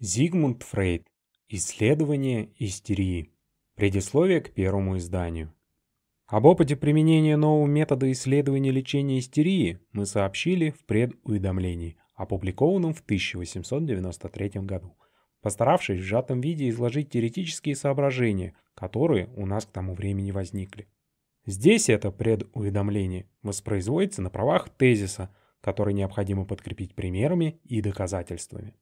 Зигмунд Фрейд. Исследование истерии. Предисловие к первому изданию. Об опыте применения нового метода исследования лечения истерии мы сообщили в предуведомлении, опубликованном в 1893 году, постаравшись в сжатом виде изложить теоретические соображения, которые у нас к тому времени возникли. Здесь это предуведомление воспроизводится на правах тезиса, который необходимо подкрепить примерами и доказательствами.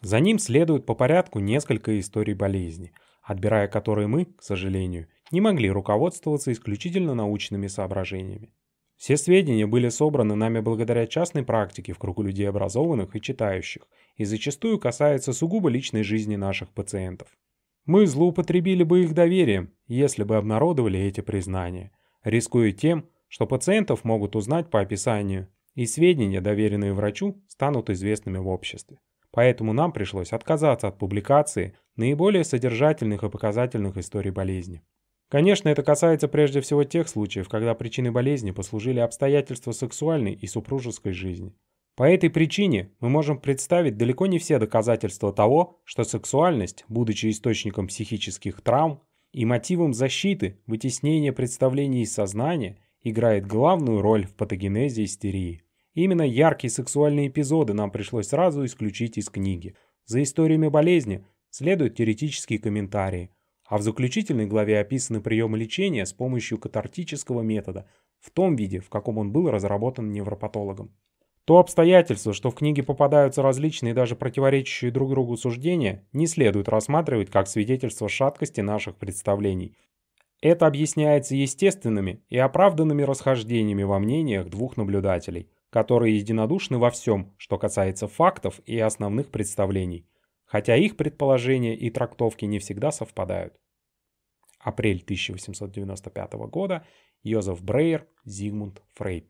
За ним следуют по порядку несколько историй болезни, отбирая которые мы, к сожалению, не могли руководствоваться исключительно научными соображениями. Все сведения были собраны нами благодаря частной практике в кругу людей образованных и читающих, и зачастую касаются сугубо личной жизни наших пациентов. Мы злоупотребили бы их доверием, если бы обнародовали эти признания, рискуя тем, что пациентов могут узнать по описанию, и сведения, доверенные врачу, станут известными в обществе. Поэтому нам пришлось отказаться от публикации наиболее содержательных и показательных историй болезни. Конечно, это касается прежде всего тех случаев, когда причиной болезни послужили обстоятельства сексуальной и супружеской жизни. По этой причине мы можем представить далеко не все доказательства того, что сексуальность, будучи источником психических травм и мотивом защиты, вытеснения представлений из сознания, играет главную роль в патогенезе истерии. Именно яркие сексуальные эпизоды нам пришлось сразу исключить из книги. За историями болезни следуют теоретические комментарии, а в заключительной главе описаны приемы лечения с помощью катартического метода в том виде, в каком он был разработан невропатологом. То обстоятельство, что в книге попадаются различные даже противоречащие друг другу суждения, не следует рассматривать как свидетельство шаткости наших представлений. Это объясняется естественными и оправданными расхождениями во мнениях двух наблюдателей – которые единодушны во всем, что касается фактов и основных представлений, хотя их предположения и трактовки не всегда совпадают. Апрель 1895 года. Йозеф Брейер, Зигмунд Фрейд.